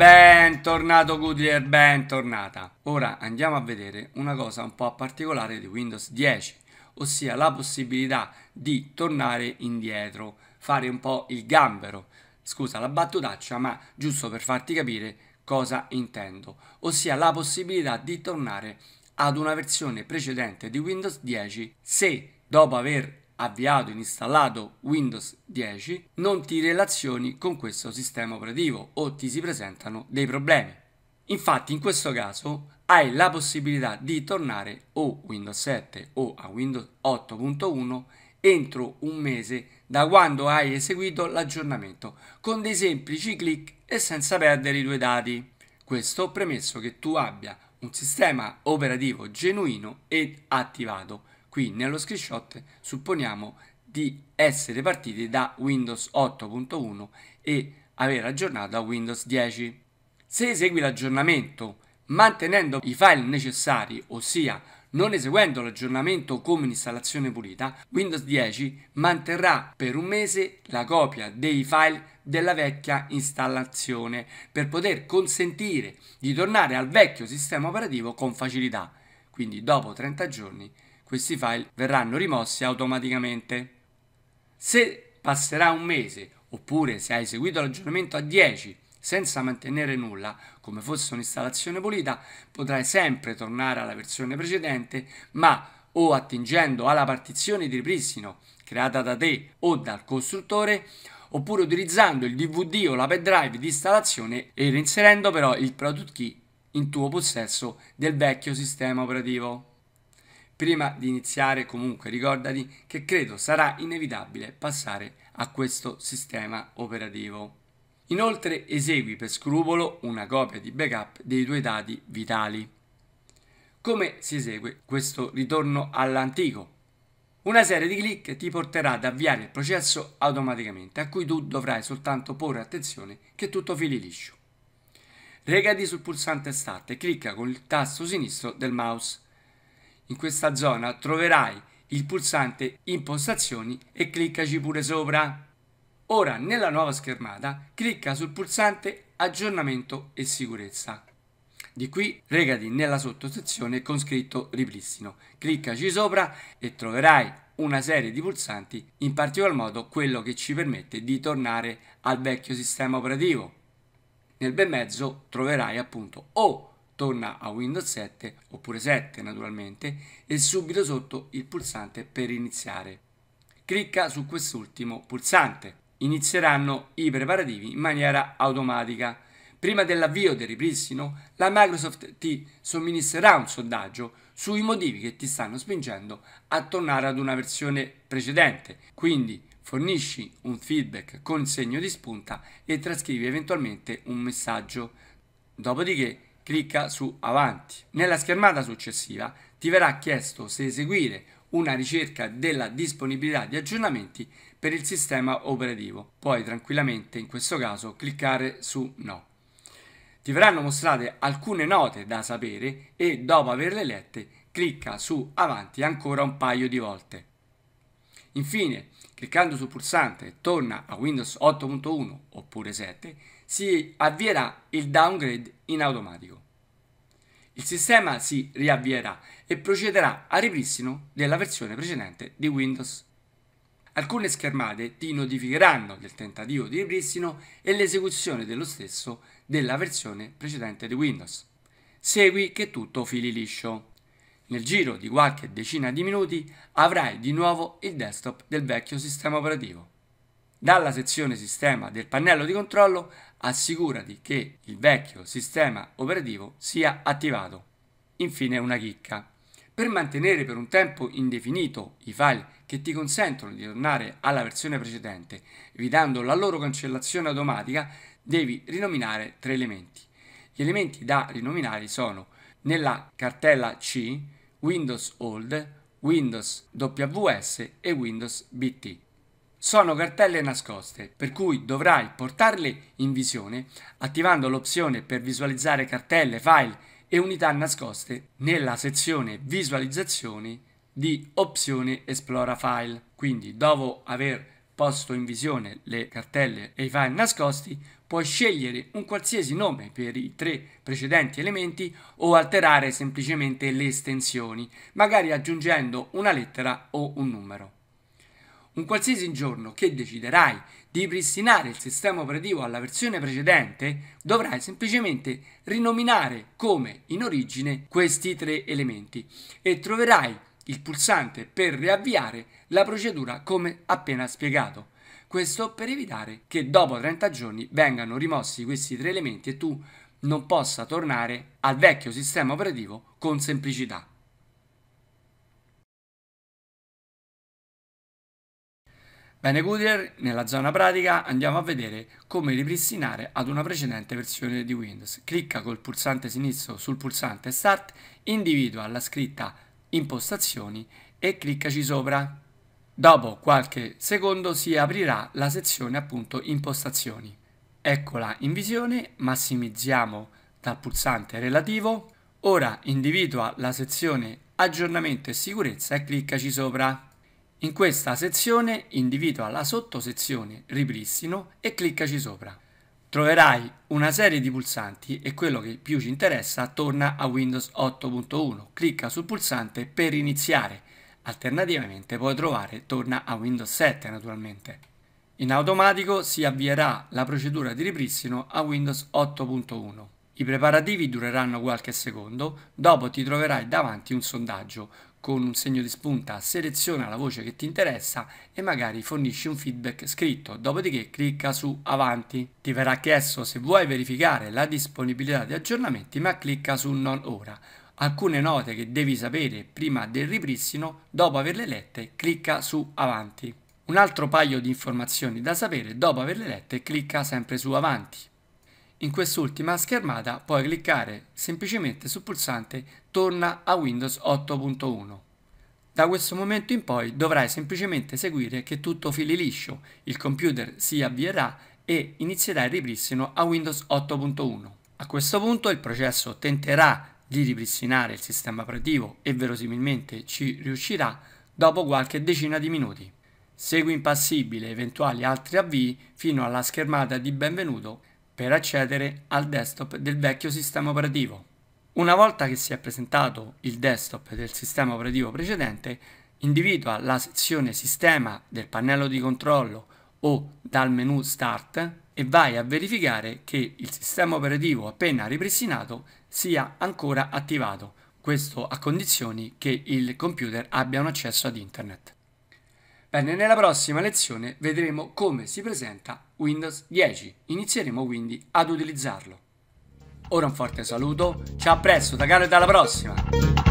Bentornato Goodyear, bentornata. Ora andiamo a vedere una cosa un po' particolare di Windows 10, ossia la possibilità di tornare indietro, fare un po' il gambero. Scusa la battutaccia, ma giusto per farti capire cosa intendo, ossia la possibilità di tornare ad una versione precedente di Windows 10 se dopo aver avviato e installato Windows 10 non ti relazioni con questo sistema operativo o ti si presentano dei problemi. Infatti in questo caso hai la possibilità di tornare o Windows 7 o a Windows 8.1 entro un mese da quando hai eseguito l'aggiornamento con dei semplici clic e senza perdere i tuoi dati. Questo premesso che tu abbia un sistema operativo genuino ed attivato Qui nello screenshot supponiamo di essere partiti da Windows 8.1 e aver aggiornato a Windows 10. Se esegui l'aggiornamento mantenendo i file necessari, ossia non eseguendo l'aggiornamento come installazione pulita, Windows 10 manterrà per un mese la copia dei file della vecchia installazione per poter consentire di tornare al vecchio sistema operativo con facilità. Quindi dopo 30 giorni questi file verranno rimossi automaticamente. Se passerà un mese oppure se hai eseguito l'aggiornamento a 10 senza mantenere nulla, come fosse un'installazione pulita, potrai sempre tornare alla versione precedente, ma o attingendo alla partizione di ripristino creata da te o dal costruttore, oppure utilizzando il DVD o l'App Drive di installazione e reinserendo però il product key in tuo possesso del vecchio sistema operativo. Prima di iniziare comunque ricordati che credo sarà inevitabile passare a questo sistema operativo. Inoltre esegui per scrupolo una copia di backup dei tuoi dati vitali. Come si esegue questo ritorno all'antico? Una serie di clic ti porterà ad avviare il processo automaticamente, a cui tu dovrai soltanto porre attenzione che tutto fili liscio. Regati sul pulsante Start e clicca con il tasto sinistro del mouse in questa zona troverai il pulsante impostazioni e cliccaci pure sopra. Ora nella nuova schermata clicca sul pulsante aggiornamento e sicurezza. Di qui regati nella sottosezione con scritto ripristino, cliccaci sopra e troverai una serie di pulsanti, in particolar modo quello che ci permette di tornare al vecchio sistema operativo. Nel bel mezzo troverai appunto o torna a Windows 7 oppure 7 naturalmente e subito sotto il pulsante per iniziare. Clicca su quest'ultimo pulsante. Inizieranno i preparativi in maniera automatica. Prima dell'avvio del ripristino, la Microsoft ti somministrerà un sondaggio sui motivi che ti stanno spingendo a tornare ad una versione precedente. Quindi fornisci un feedback con segno di spunta e trascrivi eventualmente un messaggio. Dopodiché clicca su Avanti. Nella schermata successiva ti verrà chiesto se eseguire una ricerca della disponibilità di aggiornamenti per il sistema operativo. Puoi tranquillamente in questo caso cliccare su No. Ti verranno mostrate alcune note da sapere e dopo averle lette clicca su Avanti ancora un paio di volte. Infine, cliccando sul pulsante Torna a Windows 8.1 oppure 7, si avvierà il downgrade in automatico. Il sistema si riavvierà e procederà al ripristino della versione precedente di Windows. Alcune schermate ti notificheranno del tentativo di ripristino e l'esecuzione dello stesso della versione precedente di Windows. Segui che tutto fili liscio. Nel giro di qualche decina di minuti avrai di nuovo il desktop del vecchio sistema operativo. Dalla sezione sistema del pannello di controllo assicurati che il vecchio sistema operativo sia attivato. Infine una chicca. Per mantenere per un tempo indefinito i file che ti consentono di tornare alla versione precedente, evitando la loro cancellazione automatica, devi rinominare tre elementi. Gli elementi da rinominare sono nella cartella C Windows Old, Windows WS e Windows BT. Sono cartelle nascoste, per cui dovrai portarle in visione attivando l'opzione per visualizzare cartelle, file e unità nascoste nella sezione Visualizzazioni di opzione Esplora File. Quindi, dopo aver posto in visione le cartelle e i file nascosti, puoi scegliere un qualsiasi nome per i tre precedenti elementi o alterare semplicemente le estensioni, magari aggiungendo una lettera o un numero. Un qualsiasi giorno che deciderai di ripristinare il sistema operativo alla versione precedente, dovrai semplicemente rinominare come in origine questi tre elementi e troverai il pulsante per riavviare la procedura come appena spiegato. Questo per evitare che dopo 30 giorni vengano rimossi questi tre elementi e tu non possa tornare al vecchio sistema operativo con semplicità. Bene Goodyear, nella zona pratica andiamo a vedere come ripristinare ad una precedente versione di Windows. Clicca col pulsante sinistro sul pulsante Start, individua la scritta impostazioni e cliccaci sopra. Dopo qualche secondo si aprirà la sezione appunto impostazioni. Eccola in visione, massimizziamo dal pulsante relativo, ora individua la sezione aggiornamento e sicurezza e cliccaci sopra. In questa sezione individua la sottosezione ripristino e cliccaci sopra. Troverai una serie di pulsanti e quello che più ci interessa torna a Windows 8.1. Clicca sul pulsante per iniziare. Alternativamente puoi trovare torna a Windows 7 naturalmente. In automatico si avvierà la procedura di ripristino a Windows 8.1. I preparativi dureranno qualche secondo, dopo ti troverai davanti un sondaggio con un segno di spunta, seleziona la voce che ti interessa e magari fornisci un feedback scritto, dopodiché clicca su Avanti. Ti verrà chiesto se vuoi verificare la disponibilità di aggiornamenti, ma clicca su Non ora. Alcune note che devi sapere prima del ripristino, dopo averle lette, clicca su Avanti. Un altro paio di informazioni da sapere, dopo averle lette, clicca sempre su Avanti. In quest'ultima schermata puoi cliccare semplicemente sul pulsante Torna a Windows 8.1. Da questo momento in poi dovrai semplicemente seguire che tutto fili liscio, il computer si avvierà e inizierà il ripristino a Windows 8.1. A questo punto il processo tenterà di ripristinare il sistema operativo e verosimilmente ci riuscirà dopo qualche decina di minuti. Segui impassibile eventuali altri avvii fino alla schermata di benvenuto per accedere al desktop del vecchio sistema operativo. Una volta che si è presentato il desktop del sistema operativo precedente, individua la sezione sistema del pannello di controllo o dal menu Start e vai a verificare che il sistema operativo appena ripristinato sia ancora attivato, questo a condizioni che il computer abbia un accesso ad internet. Bene, nella prossima lezione vedremo come si presenta Windows 10. Inizieremo quindi ad utilizzarlo. Ora un forte saluto, ciao a da Caro e dalla prossima!